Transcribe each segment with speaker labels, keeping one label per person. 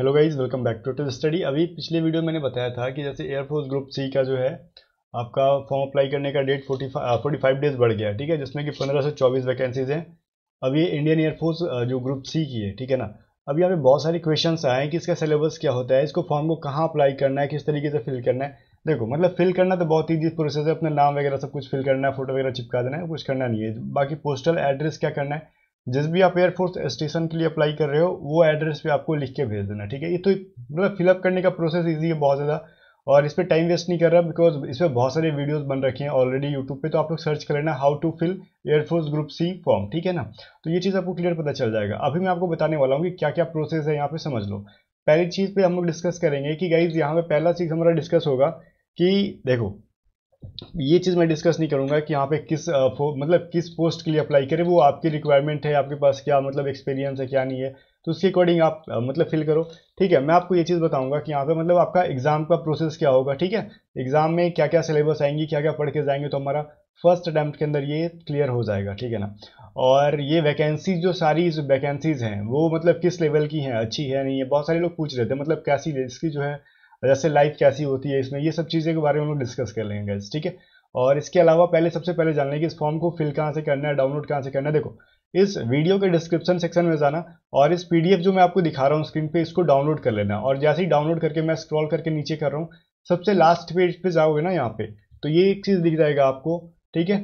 Speaker 1: hello guys welcome back to total study अभी पिछले video मैंने बताया था कि जैसे एयरफोर्स ग्रुप सी का जो है आपका फॉर्म अप्लाई करने का डेट 45 फोर्टी फाइव डेज बढ़ गया ठीक है जिसमें कि पंद्रह से चौबीस वैकेंसीज हैं अभी इंडियन एयरफोर्स जो ग्रुप सी की है ठीक है ना अभी यहाँ पे बहुत सारे क्वेश्चन आए हैं कि इसका सिलेबस क्या होता है इसको फॉर्म को कहाँ अप्लाई करना है किस तरीके से फिल करना है देखो मतलब फिल करना तो बहुत ईजी प्रोसेस है अपना नाम वगैरह सब कुछ फिल करना है फोटो वगैरह चिपका देना है कुछ करना नहीं है बाकी पोस्टल एड्रेस क्या करना है जिस भी आप एयरफोर्स स्टेशन के लिए अप्लाई कर रहे हो वो एड्रेस पे आपको लिख के भेज देना ठीक है ये तो मतलब फिलअप करने का प्रोसेस ईजी है बहुत ज़्यादा और इस पर टाइम वेस्ट नहीं कर रहा बिकॉज इस पर बहुत सारे वीडियोस बन रखे हैं ऑलरेडी यूट्यूब पे तो आप लोग सर्च कर लेना how to fill air force group C form ठीक है ना तो ये चीज़ आपको क्लियर पता चल जाएगा अभी मैं आपको बताने वाला हूँ कि क्या क्या प्रोसेस है यहाँ पे समझ लो पहली चीज़ पे हम लोग डिस्कस करेंगे कि गाइज यहाँ पे पहला चीज़ हमारा डिस्कस होगा कि देखो ये चीज़ मैं डिस्कस नहीं करूँगा कि यहाँ पे किस मतलब किस पोस्ट के लिए अप्लाई करें वो आपकी रिक्वायरमेंट है आपके पास क्या मतलब एक्सपीरियंस है क्या नहीं है तो उसके अकॉर्डिंग आप मतलब फिल करो ठीक है मैं आपको ये चीज़ बताऊंगा कि यहाँ पे मतलब आपका एग्ज़ाम का प्रोसेस क्या होगा ठीक है एग्ज़ाम में क्या क्या सिलेबस आएंगी क्या क्या पढ़ के जाएंगे तो हमारा फर्स्ट अटैम्प्ट के अंदर ये क्लियर हो जाएगा ठीक है ना और ये वैकेंसी जो सारी वैकेंसीज़ हैं वो मतलब किस लेवल की हैं अच्छी है नहीं है बहुत सारे लोग पूछ रहे थे मतलब कैसी इसकी जो है जैसे लाइफ कैसी होती है इसमें ये सब चीज़ें के बारे में हम लोग डिस्कस कर लेंगे गाइज ठीक है और इसके अलावा पहले सबसे पहले जान लें कि इस फॉर्म को फिल कहाँ से करना है डाउनलोड कहाँ से करना है देखो इस वीडियो के डिस्क्रिप्शन सेक्शन में जाना और इस पीडीएफ जो मैं आपको दिखा रहा हूँ स्क्रीन पे इसको डाउनलोड कर लेना और जैसे ही डाउनलोड करके मैं स्क्रॉल करके नीचे कर रहा हूँ सबसे लास्ट पेज पे जाओगे ना यहाँ पे तो ये एक चीज़ दिख जाएगा आपको ठीक है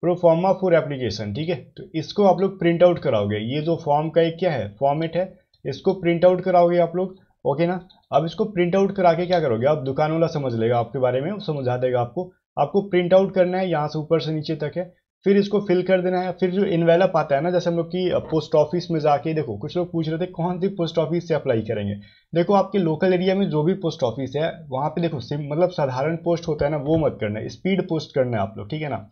Speaker 1: प्रोफॉर्मा फॉर एप्लीकेशन ठीक है तो इसको आप लोग प्रिंट आउट कराओगे ये जो फॉर्म का एक क्या है फॉर्मेट है इसको प्रिंट आउट कराओगे आप लोग ओके ना अब इसको प्रिंट आउट करा के क्या करोगे आप दुकान वाला समझ लेगा आपके बारे में समझा देगा आपको आपको प्रिंट आउट करना है यहाँ से ऊपर से नीचे तक है फिर इसको फिल कर देना है फिर जो इनवेलप आता है ना जैसे हम लोग की पोस्ट ऑफिस में जाके देखो कुछ लोग पूछ रहे थे कौन सी पोस्ट ऑफिस से अप्लाई करेंगे देखो आपके लोकल एरिया में जो भी पोस्ट ऑफिस है वहाँ पे देखो सिम मतलब साधारण पोस्ट होता है ना वो मत करना है स्पीड पोस्ट करना है आप लोग ठीक है ना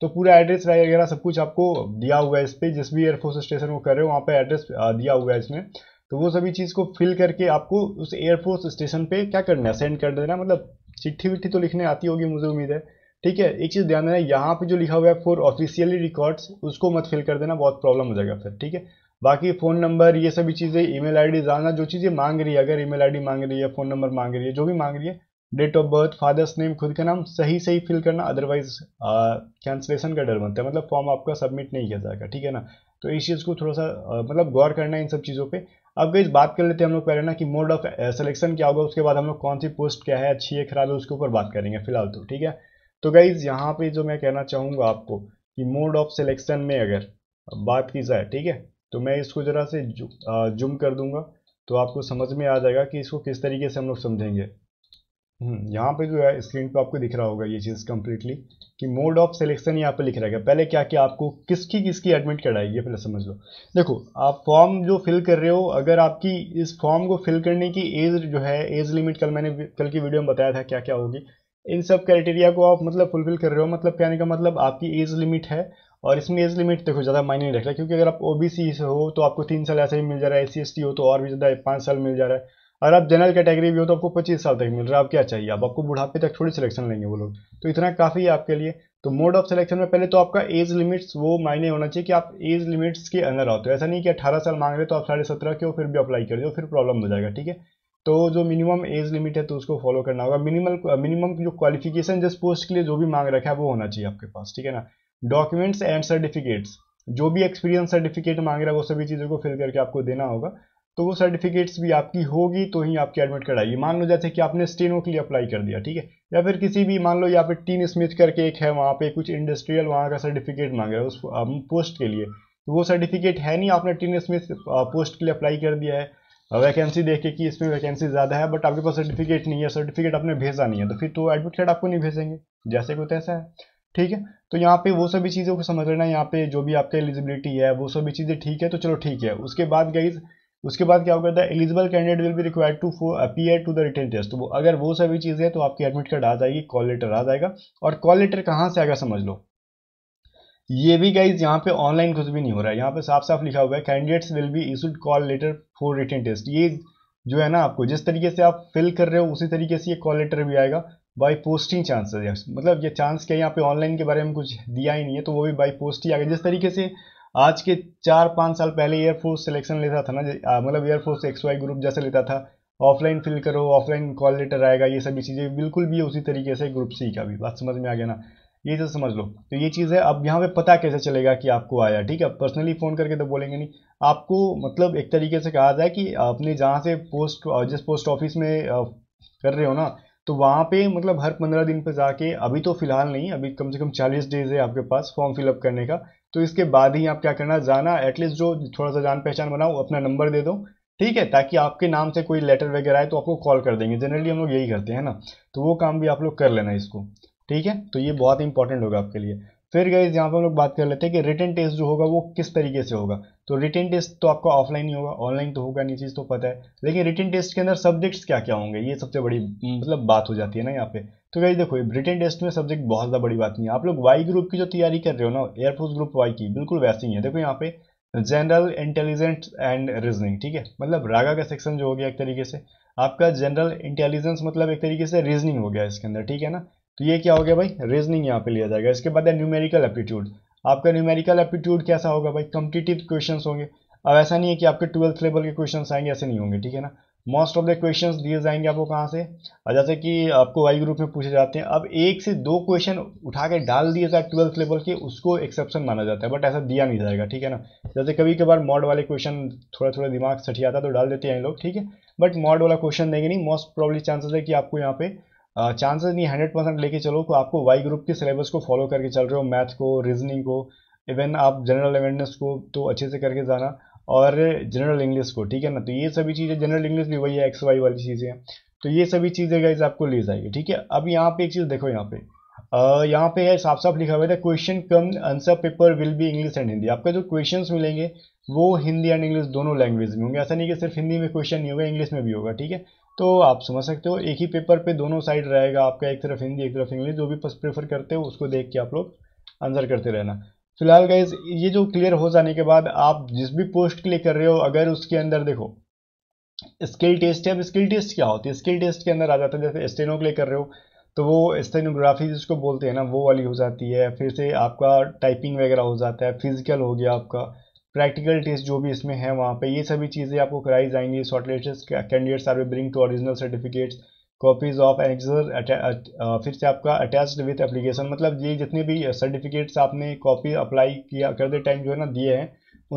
Speaker 1: तो पूरा एड्रेस वगैरह सब कुछ आपको दिया हुआ है इस पर जिस भी एयरफोर्स स्टेशन वो कर रहे हो वहाँ पर एड्रेस दिया हुआ है इसमें तो वो सभी चीज़ को फिल करके आपको उस एयरफोर्स स्टेशन पे क्या करना है सेंड कर देना मतलब चिट्ठी विट्ठी तो लिखने आती होगी मुझे उम्मीद है ठीक है एक चीज़ ध्यान देना यहाँ पे जो लिखा हुआ है फॉर ऑफिशियली रिकॉर्ड्स उसको मत फिल कर देना बहुत प्रॉब्लम हो जाएगा फिर ठीक है बाकी फ़ोन नंबर ये सभी चीज़ें ईमेल आईडी जाना जो चीज़ें मांग रही है अगर ईमेल आईडी मांग रही है फ़ोन नंबर मांग रही है जो भी मांग रही है date of birth father's name खुद का नाम सही सही फिल करना अदरवाइज कैंसलेशन का डर बनता है मतलब फॉर्म आपका सबमिट नहीं किया जाएगा ठीक है ना तो इस चीज़ को थोड़ा सा आ, मतलब गौर करना है इन सब चीज़ों पे अब गई बात कर लेते हैं हम लोग पहले ना कि मोड ऑफ सिलेक्शन क्या होगा उसके बाद हम लोग कौन सी पोस्ट क्या है अच्छी है खराब है उसके ऊपर बात करेंगे फिलहाल तो ठीक है तो गाइज़ यहाँ पे जो मैं कहना चाहूँगा आपको कि मोड ऑफ सिलेक्शन में अगर बात की जाए ठीक है तो मैं इसको ज़रा से जुम कर दूंगा तो आपको समझ में आ जाएगा कि इसको किस तरीके से हम लोग समझेंगे हम्म, यहाँ पे जो है स्क्रीन पे आपको दिख रहा होगा ये चीज़ कम्प्लीटली कि मोड ऑफ सिलेक्शन यहाँ पे लिख रहा है पहले क्या कि आपको किसकी किसकी एडमिट कराएगी ये पहले समझ लो देखो आप फॉर्म जो फिल कर रहे हो अगर आपकी इस फॉर्म को फिल करने की एज जो है एज लिमिट कल मैंने कल की वीडियो में बताया था क्या क्या होगी इन सब क्राइटेरिया को आप मतलब फुलफिल कर रहे हो मतलब कहने का मतलब आपकी एज लिमिट है और इसमें एज लिमिट देखो ज़्यादा मायने नहीं रख रहा क्योंकि अगर आप ओ e से हो तो आपको तीन साल ऐसे ही मिल जा रहा है एस सी हो तो और भी ज़्यादा पाँच साल मिल जा रहा है और आप जनरल कैटेगरी भी हो तो आपको पच्चीस साल तक मिल रहा है आप क्या चाहिए अब आपको बुढ़ापे तक थोड़ी सिलेक्शन लेंगे वो लोग तो इतना काफ़ी है आपके लिए तो मोड ऑफ सिलेक्शन में पहले तो आपका एज लिमिट्स वो मायने होना चाहिए कि आप एज लिमिट्स के अंदर आते हो ऐसा नहीं कि अठारह साल मांग रहे तो आप साढ़े सत्रह के हो फिर भी अप्लाई कर दो फिर प्रॉब्लम हो जाएगा ठीक है तो जो मिनिमम एज लिमिट है तो उसको फॉलो करना होगा मिनिमल मिनिमम जो क्वालिफिकेशन जिस पोस्ट के लिए जो भी मांग रखा है वो होना चाहिए आपके पास ठीक है ना डॉक्यूमेंट्स एंड सर्टिफिकेट्स जो भी एक्सपीरियंस सर्टिफिकेट मांग रहा है वो सभी चीज़ों को फिल करके आपको देना होगा तो वो सर्टिफिकेट्स भी आपकी होगी तो ही आपकी एडमिट आएगी मान लो जैसे कि आपने स्टेनो के लिए अप्लाई कर दिया ठीक है या फिर किसी भी मान लो यहाँ पे टीन स्मिथ करके एक है वहाँ पे कुछ इंडस्ट्रियल वहाँ का सर्टिफिकेट मांग रहा है उस पोस्ट के लिए तो वो सर्टिफिकेट है नहीं आपने टीन स्मिथ पोस्ट के लिए अप्लाई कर दिया है वैकेंसी देख के कि इसमें वैकेंसी ज़्यादा है बट आपके पास सर्टिफिकेट नहीं है सर्टिफिकेट आपने भेजा नहीं है तो फिर तो एडमिट कार्ड आपको नहीं भेजेंगे जैसे को तैसा है ठीक है तो यहाँ पे वो सभी चीज़ों को समझ लेना यहाँ पे जो भी आपका एलिजिबिलिटी है वो सभी चीज़ें ठीक है तो चलो ठीक है उसके बाद गाइज उसके बाद क्या होगा eligible candidate will be required to appear to the written test तो वो अगर वो सभी चीज़ें हैं तो आपकी एडमिट कार्ड आ जाएगी कॉल लेटर आ जाएगा और कॉल लेटर कहाँ से आएगा समझ लो ये भी गाइज यहाँ पे ऑनलाइन कुछ भी नहीं हो रहा है यहाँ पे साफ साफ लिखा हुआ है candidates will be issued call letter for written test ये जो है ना आपको जिस तरीके से आप फिल कर रहे हो उसी तरीके से ये कॉल लेटर भी आएगा बाई पोस्टिंग चांसेस मतलब ये चांस क्या यहाँ पे ऑनलाइन के बारे में कुछ दिया ही नहीं है तो वो भी बाई पोस्ट ही आएगा जिस तरीके से आज के चार पाँच साल पहले एयरफोर्स सिलेक्शन लेता था ना मतलब एयरफोर्स एक्स वाई ग्रुप जैसे लेता था ऑफलाइन फिल करो ऑफलाइन कॉल लेटर आएगा ये सभी चीज़ें बिल्कुल भी उसी तरीके से ग्रुप सी का भी बात समझ में आ गया ना ये चीज़ समझ लो तो ये चीज़ है अब यहाँ पे पता कैसे चलेगा कि आपको आया ठीक है पर्सनली फ़ोन करके तो बोलेंगे नहीं आपको मतलब एक तरीके से कहा जाए कि अपने जहाँ से पोस्ट जिस पोस्ट ऑफिस में कर रहे हो ना तो वहाँ पे मतलब हर पंद्रह दिन पे जाके अभी तो फिलहाल नहीं अभी कम से कम चालीस डेज है आपके पास फॉर्म फिलअप करने का तो इसके बाद ही आप क्या करना जाना एटलीस्ट जो थोड़ा सा जान पहचान बनाओ अपना नंबर दे दो ठीक है ताकि आपके नाम से कोई लेटर वगैरह आए तो आपको कॉल कर देंगे जनरली हम लोग यही करते हैं ना तो वो काम भी आप लोग कर लेना इसको ठीक है तो ये बहुत इंपॉर्टेंट होगा आपके लिए फिर गई यहाँ पर हम लोग बात कर लेते हैं कि रिटर्न टेस्ट जो होगा वो किस तरीके से होगा तो रिटर्न टेस्ट तो आपका ऑफलाइन ही होगा ऑनलाइन तो होगा नहीं चीज़ तो पता है लेकिन रिटर्न टेस्ट के अंदर सब्जेक्ट्स क्या क्या होंगे ये सबसे बड़ी मतलब बात हो जाती है ना यहाँ पे तो गई देखो रिटर्न टेस्ट में सब्जेक्ट बहुत ज़्यादा बड़ी बात नहीं है आप लोग वाई ग्रुप की जो तैयारी कर रहे हो ना एयरफोर्स ग्रुप वाई की बिल्कुल वैसे ही है देखो यहाँ पे जनरल इंटेलिजेंट एंड रीजनिंग ठीक है मतलब रागा का सेक्शन जो हो गया एक तरीके से आपका जनरल इंटेलिजेंस मतलब एक तरीके से रीजनिंग हो गया इसके अंदर ठीक है ना तो ये क्या हो गया भाई रीजनिंग यहाँ पे लिया जाएगा इसके बाद है न्यूमेरिकल एप्टीट्यूड आपका न्यूमेरिकल एप्टीट्यूड कैसा होगा भाई कम्पिटिटिव क्वेश्चन होंगे अब ऐसा नहीं है कि आपके ट्वेल्थ लेवल के क्वेश्चन आएंगे ऐसे नहीं होंगे ठीक है ना मोस्ट ऑफ द क्वेश्चन दिए जाएंगे आपको कहाँ से जैसे कि आपको वाई ग्रुप में पूछे जाते हैं अब एक से दो क्वेश्चन उठा के डाल दिए जाए ट्वेल्थ लेवल के उसको एक्सेप्शन माना जाता है बट ऐसा दिया नहीं जाएगा ठीक है ना जैसे कभी कभार मॉड वाले क्वेश्चन थोड़ा थोड़ा दिमाग आता तो डाल देते हैं लोग ठीक है बट मॉड वाला क्वेश्चन देंगे नहीं मोस्ट प्रॉब्ली चांसेस है कि आपको यहाँ पे चांसेस नहीं हंड्रेड परसेंट लेके चलो तो आपको वाई ग्रुप के सिलेबस को फॉलो करके चल रहे हो मैथ को रीजनिंग को इवन आप जनरल अवेयरनेस को तो अच्छे से करके जाना और जनरल इंग्लिश को ठीक है ना तो ये सभी चीज़ें जनरल इंग्लिश भी वही है एक्स वाई वाली चीज़ें तो ये सभी चीज़ें गाइज आपको ले जाएगी ठीक है अब यहाँ पे एक चीज़ देखो यहाँ पे यहाँ पे है साफ साफ लिखा हुआ था question cum answer paper will be English and Hindi आपका जो क्वेश्चन मिलेंगे वो हिंदी एंड इंग्लिश दोनों लैंग्वेज में होंगे ऐसा नहीं कि सिर्फ हिंदी में क्वेश्चन नहीं होगा इंग्लिश में भी होगा ठीक है तो आप समझ सकते हो एक ही पेपर पे दोनों साइड रहेगा आपका एक तरफ हिंदी एक तरफ इंग्लिश जो भी प्रेफर करते हो उसको देख के आप लोग आंसर करते रहना फिलहाल गाइज ये जो क्लियर हो जाने के बाद आप जिस भी पोस्ट के लिए कर रहे हो अगर उसके अंदर देखो स्किल टेस्ट है अब स्किल टेस्ट क्या होती है स्किल टेस्ट के अंदर आ जाता है जैसे स्टेनो के लिए कर रहे हो तो वो स्टेनोग्राफी जिसको बोलते हैं ना वो वाली हो जाती है फिर से आपका टाइपिंग वगैरह हो जाता है फिजिकल हो गया आपका प्रैक्टिकल टेस्ट जो भी इसमें है वहाँ पे ये सभी चीज़ें आपको कराई जाएंगी shortlisted candidates are bring to original certificates copies of एक्सर फिर से आपका अटैच्ड विथ एप्लीकेशन मतलब ये जितने भी सर्टिफिकेट्स uh, आपने कॉपी अप्लाई किया करते टाइम जो है ना दिए हैं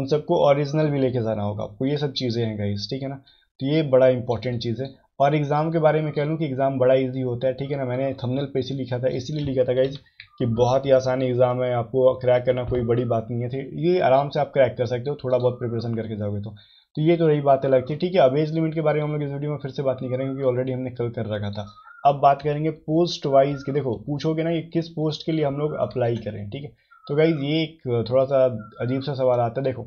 Speaker 1: उन सबको ओरिजिनल भी लेके जाना होगा आपको ये सब चीज़ें हैं गाइस ठीक है ना तो ये बड़ा इंपॉर्टेंट चीज़ है और एग्ज़ाम के बारे में कह लूँ कि एग्ज़ाम बड़ा इजी होता है ठीक है ना मैंने थंबनेल पे इसी लिखा था इसीलिए लिखा था गाइज कि बहुत ही आसान एग्ज़ाम है आपको क्रैक करना कोई बड़ी बात नहीं है थी ये आराम से आप क्रैक कर सकते हो थोड़ा बहुत प्रिपरेशन करके जाओगे तो तो ये तो रही बातें अलग थी ठीक है अब एज लिमिट के बारे में हम लोग इस वीडियो में फिर से बात नहीं करेंगे क्योंकि ऑलरेडी हमने कल कर रखा था अब बात करेंगे पोस्ट वाइज के देखो पूछोगे ना कि किस पोस्ट के लिए हम लोग अप्लाई करें ठीक है तो गाइज ये एक थोड़ा सा अजीब सा सवाल आता है देखो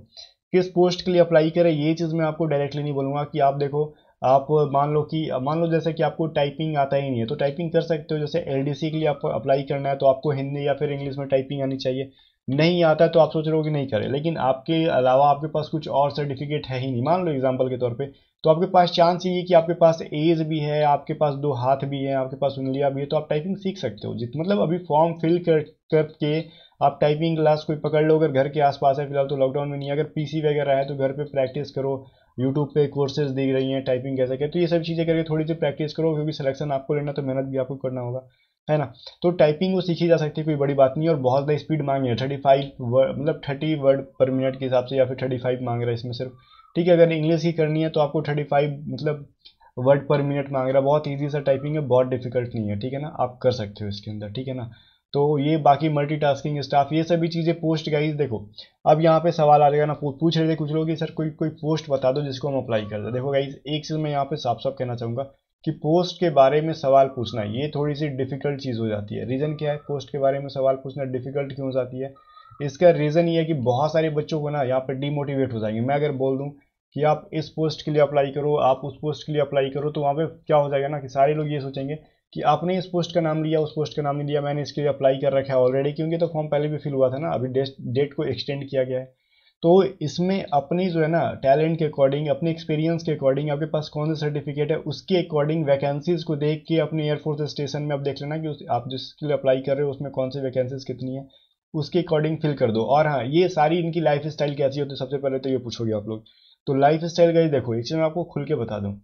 Speaker 1: किस पोस्ट के लिए अप्लाई करें ये चीज़ मैं आपको डायरेक्टली नहीं बोलूँगा कि आप देखो आप मान लो कि मान लो जैसे कि आपको टाइपिंग आता ही नहीं है तो टाइपिंग कर सकते हो जैसे एल के लिए आपको अप्लाई करना है तो आपको हिंदी या फिर इंग्लिश में टाइपिंग आनी चाहिए नहीं आता तो आप सोच रहे हो कि नहीं करें लेकिन आपके अलावा आपके पास कुछ और सर्टिफिकेट है ही नहीं मान लो एग्जाम्पल के तौर पर तो आपके पास चांस ये कि आपके पास एज भी है आपके पास दो हाथ भी है आपके पास उंगलियाँ भी है तो आप टाइपिंग सीख सकते हो जित मतलब अभी फॉर्म फिल कर करके आप टाइपिंग क्लास कोई पकड़ लो अगर घर के आसपास है फिलहाल तो लॉकडाउन में नहीं अगर पीसी वगैरह है तो घर पे प्रैक्टिस करो यूट्यूब पे कोर्सेज दिख रही हैं टाइपिंग कैसे क्या तो ये सब चीज़ें करके थोड़ी सी प्रैक्टिस करो क्योंकि सिलेक्शन आपको लेना तो मेहनत भी आपको करना होगा है ना तो टाइपिंग वो सीखी जा सकती है कोई बड़ी बात नहीं और बहुत ज़्यादा स्पीड मांग रही है थर्टी फाइव मतलब थर्टी वर्ड पर मिनट के हिसाब से या फिर थर्टी फाइव मांग रहा है इसमें सिर्फ ठीक है अगर इंग्लिश ही करनी है तो आपको थर्टी फाइव मतलब वर्ड पर मिनट मांग रहा है बहुत ईजी सा टाइपिंग है बहुत डिफिकल्ट नहीं है ठीक है ना आप कर सकते हो इसके अंदर ठीक है ना तो ये बाकी मल्टीटास्किंग स्टाफ ये सभी चीज़ें पोस्ट गाइज देखो अब यहाँ पे सवाल आ जाएगा ना पूछ रहे थे कुछ लोग कि सर कोई कोई पोस्ट बता दो जिसको हम अप्लाई कर दें देखो गाइज एक चीज़ मैं यहाँ पे साफ साफ कहना चाहूँगा कि पोस्ट के बारे में सवाल पूछना ये थोड़ी सी डिफ़िकल्ट चीज़ हो जाती है रीज़न क्या है पोस्ट के बारे में सवाल पूछना डिफ़िकल्ट क्यों हो जाती है इसका रीज़न ये है कि बहुत सारे बच्चों को ना यहाँ पर डीमोटिवेट हो जाएंगे मैं अगर बोल दूँ कि आप इस पोस्ट के लिए अप्लाई करो आप उस पोस्ट के लिए अप्लाई करो तो वहाँ पर क्या हो जाएगा ना कि सारे लोग ये सोचेंगे कि आपने इस पोस्ट का नाम लिया उस पोस्ट का नाम नहीं लिया मैंने इसके लिए अप्लाई कर रखा है ऑलरेडी क्योंकि तो फॉर्म पहले भी फिल हुआ था ना अभी डेट को एक्सटेंड किया गया है तो इसमें अपनी जो है ना टैलेंट के अकॉर्डिंग अपने एक्सपीरियंस के अकॉर्डिंग आपके पास कौन सा सर्टिफिकेट है उसके अकॉर्डिंग वैकेंसीज को देख के अपने एयरफोर्स स्टेशन में आप देख लेना कि उस, आप जिसके लिए अप्लाई कर रहे हो उसमें कौन सी वैकेंसीज कितनी है उसके अकॉर्डिंग फिल कर दो और हाँ ये सारी इनकी लाइफ स्टाइल कैसी होती है सबसे पहले तो ये पूछोगे आप लोग तो लाइफ स्टाइल का ही देखो एक चीज़ मैं आपको खुल के बता दूँ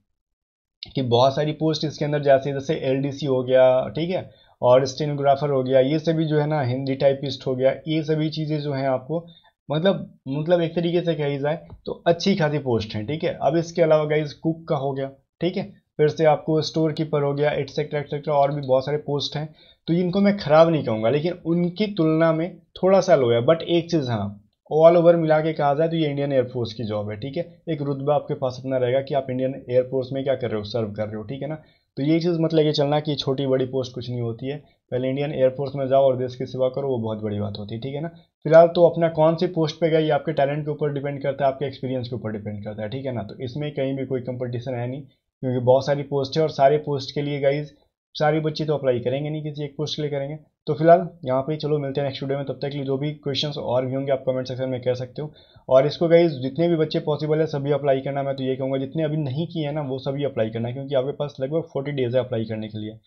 Speaker 1: कि बहुत सारी पोस्ट इसके अंदर जाती है जैसे एल हो गया ठीक है और स्टेनोग्राफर हो गया ये सभी जो है ना हिंदी टाइपिस्ट हो गया ये सभी चीज़ें जो हैं आपको मतलब मतलब एक तरीके से कही जाए तो अच्छी खासी पोस्ट हैं ठीक है अब इसके अलावा गाइज कुक का हो गया ठीक है फिर से आपको स्टोर कीपर हो गया एटसेट्रा एक्सेट्रा और भी बहुत सारे पोस्ट हैं तो इनको मैं ख़राब नहीं कहूँगा लेकिन उनकी तुलना में थोड़ा सा लो है बट एक चीज़ हाँ ऑल ओवर मिला के कहा जाए तो ये इंडियन एयरफोर्स की जॉब है ठीक है एक रुतबा आपके पास अपना रहेगा कि आप इंडियन एयरफोर्स में क्या कर रहे हो सर्व कर रहे हो ठीक है ना तो ये चीज़ मत लेके चलना कि छोटी बड़ी पोस्ट कुछ नहीं होती है पहले इंडियन एयरफोर्स में जाओ और देश की सेवा करो वो बहुत बड़ी बात होती है ठीक है ना फिलहाल तो अपना कौन सी पोस्ट पे गए ये आपके टैलेंट के ऊपर डिपेंड करता है आपके एक्सपीरियंस के ऊपर डिपेंड करता है ठीक है ना तो इसमें कहीं भी कोई कंपटीशन है नहीं क्योंकि बहुत सारी पोस्ट है और सारे पोस्ट के लिए गाइज सारी बच्चे तो अप्लाई करेंगे नहीं किसी एक पोस्ट के लिए करेंगे तो फिलहाल यहाँ पे चलो मिलते हैं नेक्स्ट वीडियो में तब तक के लिए जो भी क्वेश्चंस और भी होंगे आप कमेंट सेक्शन में कह सकते हो और इसको गाइज जितने भी बच्चे पॉसिबल है सभी अप्लाई करना मैं तो ये कहूँगा जितने अभी नहीं किए हैं ना वो सभी अप्लाई करना क्योंकि आपके पास लगभग फोर्टी डेज है अप्लाई करने के लिए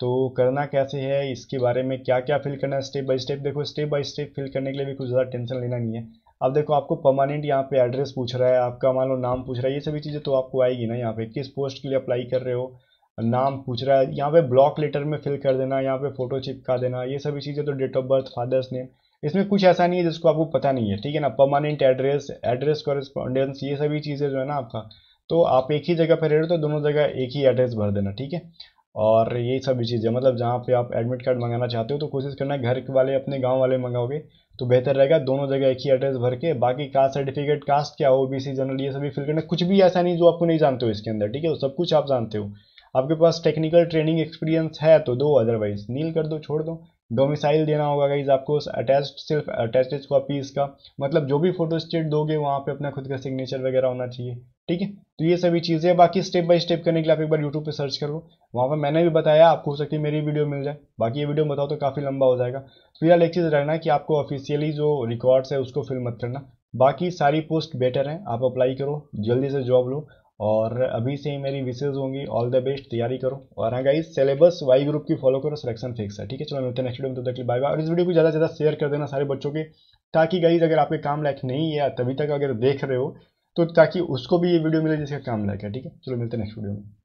Speaker 1: तो करना कैसे है इसके बारे में क्या क्या फिल करना है स्टेप बाई स्टेप देखो स्टेप बाय स्टेप फिल करने के लिए भी कुछ ज़्यादा टेंशन लेना नहीं है अब देखो आपको परमानेंट यहाँ पे एड्रेस पूछ रहा है आपका मान लो नाम पूछ रहा है ये सभी चीज़ें तो आपको आएगी ना यहाँ पे किस पोस्ट के लिए अप्लाई कर रहे हो नाम पूछ रहा है यहाँ पे ब्लॉक लेटर में फिल कर देना यहाँ पे फोटो चिपका देना ये सभी चीज़ें तो date of birth father's name इसमें कुछ ऐसा नहीं है जिसको आपको पता नहीं है ठीक है ना परमानेंट एड्रेस एड्रेस कॉरेस्पॉन्डेंस ये सभी चीज़ें जो है ना आपका तो आप एक ही जगह पर रह रहे हो तो दोनों जगह एक ही एड्रेस भर देना ठीक है और ये सभी चीज़ें मतलब जहाँ पर आप एडमिट कार्ड मंगाना चाहते हो तो कोशिश करना घर वाले अपने गाँव वाले मंगाओगे तो बेहतर रहेगा दोनों जगह एक ही एड्रेस भर के बाकी कास्ट सर्टिफिकेट कास्ट क्या हो बी जनरल ये सभी फिल करना कुछ भी ऐसा नहीं जो आपको नहीं जानते हो इसके अंदर ठीक है तो सब कुछ आप जानते हो आपके पास टेक्निकल ट्रेनिंग एक्सपीरियंस है तो दो अदरवाइज नील कर दो छोड़ दो डोमिसाइल देना होगा गाइज आपको अटैच सिर्फ अटैच कॉपी इसका मतलब जो भी फोटो स्टेट दोगे वहाँ पे अपना खुद का सिग्नेचर वगैरह होना चाहिए ठीक है तो ये सभी चीज़ें बाकी स्टेप बाय स्टेप करने के लिए आप एक बार यूट्यूब पे सर्च कर लो वहाँ पर मैंने भी बताया आपको हो सकती है मेरी वीडियो मिल जाए बाकी ये वीडियो बताओ तो काफ़ी लंबा हो जाएगा तो फिलहाल एक चीज़ रहना कि आपको ऑफिशियली जो रिकॉर्ड्स है उसको फिल मत करना बाकी सारी पोस्ट बेटर हैं आप अप्लाई करो जल्दी से जॉब लो और अभी से ही मेरी विशेज होंगी ऑल द बेस्ट तैयारी करो और हाँ गाइस सिलेबस वाई ग्रुप की फॉलो करो सिलेक्शन फिक्स है ठीक है चलो मिलते नेक्स्ट वीडियो में तो देख ली बाय बाय और इस वीडियो को ज़्यादा से ज़्यादा शेयर कर देना सारे बच्चों के ताकि गाइज अगर आपके काम लायक नहीं है तभी तक अगर देख रहे हो तो ताकि उसको भी ये वीडियो मिले जिसका काम लायक है ठीक है चलो मिलते नेक्स्ट वीडियो में